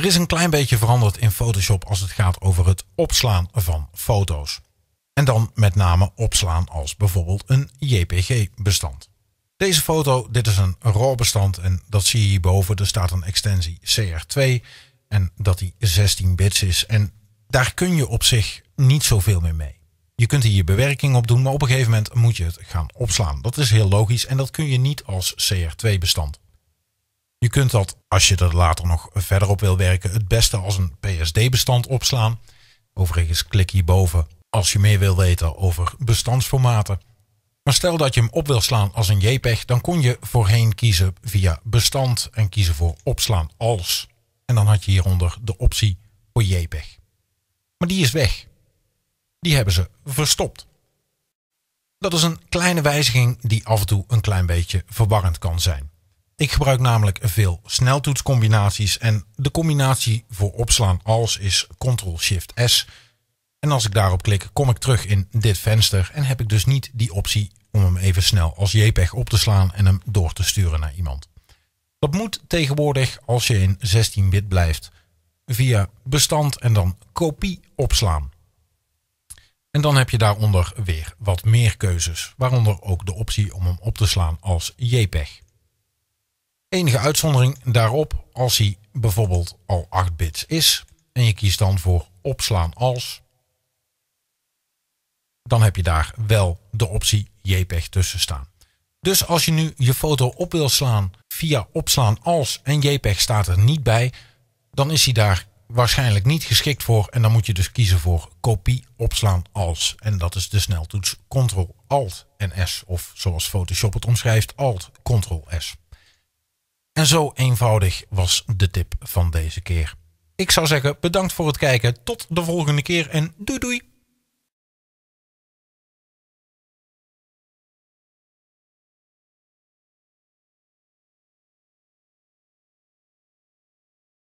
Er is een klein beetje veranderd in Photoshop als het gaat over het opslaan van foto's. En dan met name opslaan als bijvoorbeeld een JPG-bestand. Deze foto, dit is een RAW-bestand en dat zie je hierboven. Er staat een extensie CR2 en dat die 16 bits is. En daar kun je op zich niet zoveel meer mee. Je kunt hier je bewerking op doen, maar op een gegeven moment moet je het gaan opslaan. Dat is heel logisch en dat kun je niet als CR2-bestand. Je kunt dat, als je er later nog verder op wil werken, het beste als een PSD-bestand opslaan. Overigens klik hierboven als je meer wil weten over bestandsformaten. Maar stel dat je hem op wil slaan als een JPEG, dan kon je voorheen kiezen via bestand en kiezen voor opslaan als. En dan had je hieronder de optie voor JPEG. Maar die is weg. Die hebben ze verstopt. Dat is een kleine wijziging die af en toe een klein beetje verwarrend kan zijn. Ik gebruik namelijk veel sneltoetscombinaties en de combinatie voor opslaan als is Ctrl-Shift-S. En als ik daarop klik, kom ik terug in dit venster en heb ik dus niet die optie om hem even snel als JPEG op te slaan en hem door te sturen naar iemand. Dat moet tegenwoordig als je in 16-bit blijft via bestand en dan kopie opslaan. En dan heb je daaronder weer wat meer keuzes, waaronder ook de optie om hem op te slaan als JPEG. Enige uitzondering daarop als hij bijvoorbeeld al 8 bits is en je kiest dan voor opslaan als, dan heb je daar wel de optie JPEG tussen staan. Dus als je nu je foto op wil slaan via opslaan als en JPEG staat er niet bij, dan is hij daar waarschijnlijk niet geschikt voor en dan moet je dus kiezen voor kopie opslaan als. En dat is de sneltoets Ctrl Alt en S of zoals Photoshop het omschrijft Alt Ctrl S. En zo eenvoudig was de tip van deze keer. Ik zou zeggen bedankt voor het kijken. Tot de volgende keer en doei doei.